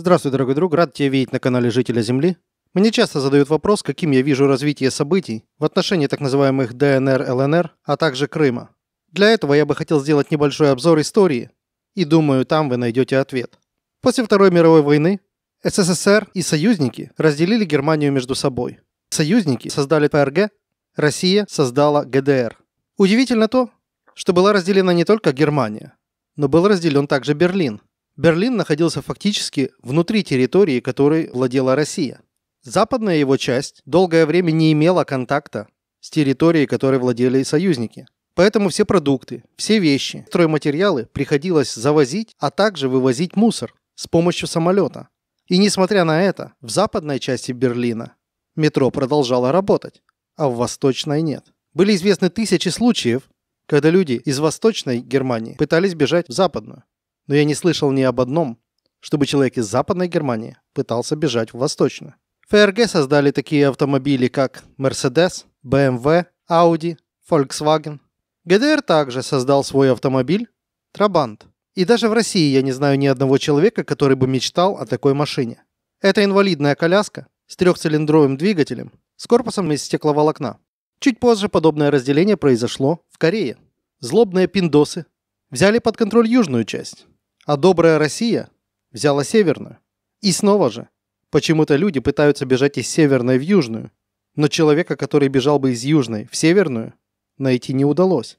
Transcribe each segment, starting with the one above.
Здравствуй, дорогой друг, рад тебя видеть на канале Жителя Земли. Мне часто задают вопрос, каким я вижу развитие событий в отношении так называемых ДНР, ЛНР, а также Крыма. Для этого я бы хотел сделать небольшой обзор истории, и думаю, там вы найдете ответ. После Второй мировой войны СССР и союзники разделили Германию между собой. Союзники создали ПРГ, Россия создала ГДР. Удивительно то, что была разделена не только Германия, но был разделен также Берлин – Берлин находился фактически внутри территории, которой владела Россия. Западная его часть долгое время не имела контакта с территорией, которой владели союзники. Поэтому все продукты, все вещи, стройматериалы приходилось завозить, а также вывозить мусор с помощью самолета. И несмотря на это, в западной части Берлина метро продолжало работать, а в восточной нет. Были известны тысячи случаев, когда люди из восточной Германии пытались бежать в западную но я не слышал ни об одном, чтобы человек из Западной Германии пытался бежать в Восточную. ФРГ создали такие автомобили, как Mercedes, BMW, Audi, Volkswagen. ГДР также создал свой автомобиль Трабант. И даже в России я не знаю ни одного человека, который бы мечтал о такой машине. Это инвалидная коляска с трехцилиндровым двигателем с корпусом из стекловолокна. Чуть позже подобное разделение произошло в Корее. Злобные пиндосы взяли под контроль южную часть, а добрая Россия взяла северную. И снова же, почему-то люди пытаются бежать из северной в южную, но человека, который бежал бы из южной в северную, найти не удалось.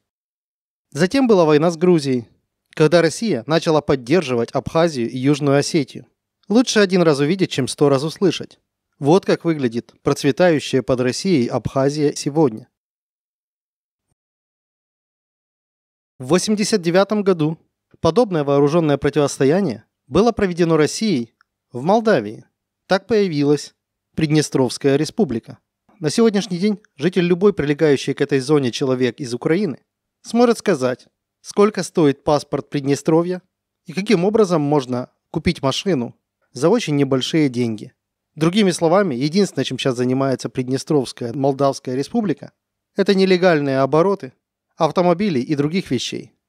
Затем была война с Грузией, когда Россия начала поддерживать Абхазию и Южную Осетию. Лучше один раз увидеть, чем сто раз услышать. Вот как выглядит процветающая под Россией Абхазия сегодня. В 1989 году Подобное вооруженное противостояние было проведено Россией в Молдавии. Так появилась Приднестровская республика. На сегодняшний день житель любой прилегающей к этой зоне человек из Украины сможет сказать, сколько стоит паспорт Приднестровья и каким образом можно купить машину за очень небольшие деньги. Другими словами, единственное, чем сейчас занимается Приднестровская Молдавская республика, это нелегальные обороты автомобилей и других вещей –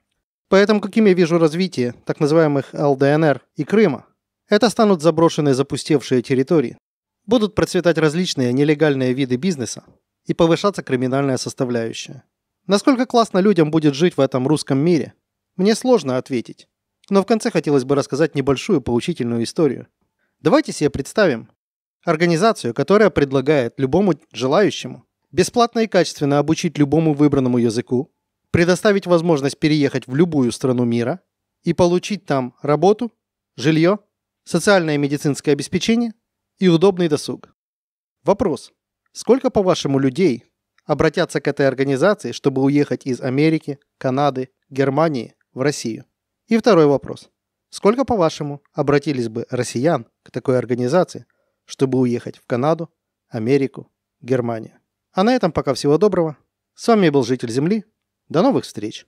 Поэтому каким я вижу развитие так называемых ЛДНР и Крыма? Это станут заброшенные запустевшие территории. Будут процветать различные нелегальные виды бизнеса и повышаться криминальная составляющая. Насколько классно людям будет жить в этом русском мире? Мне сложно ответить. Но в конце хотелось бы рассказать небольшую поучительную историю. Давайте себе представим организацию, которая предлагает любому желающему бесплатно и качественно обучить любому выбранному языку, предоставить возможность переехать в любую страну мира и получить там работу, жилье, социальное и медицинское обеспечение и удобный досуг. Вопрос. Сколько, по-вашему, людей обратятся к этой организации, чтобы уехать из Америки, Канады, Германии в Россию? И второй вопрос. Сколько, по-вашему, обратились бы россиян к такой организации, чтобы уехать в Канаду, Америку, Германию? А на этом пока всего доброго. С вами был житель Земли до новых встреч!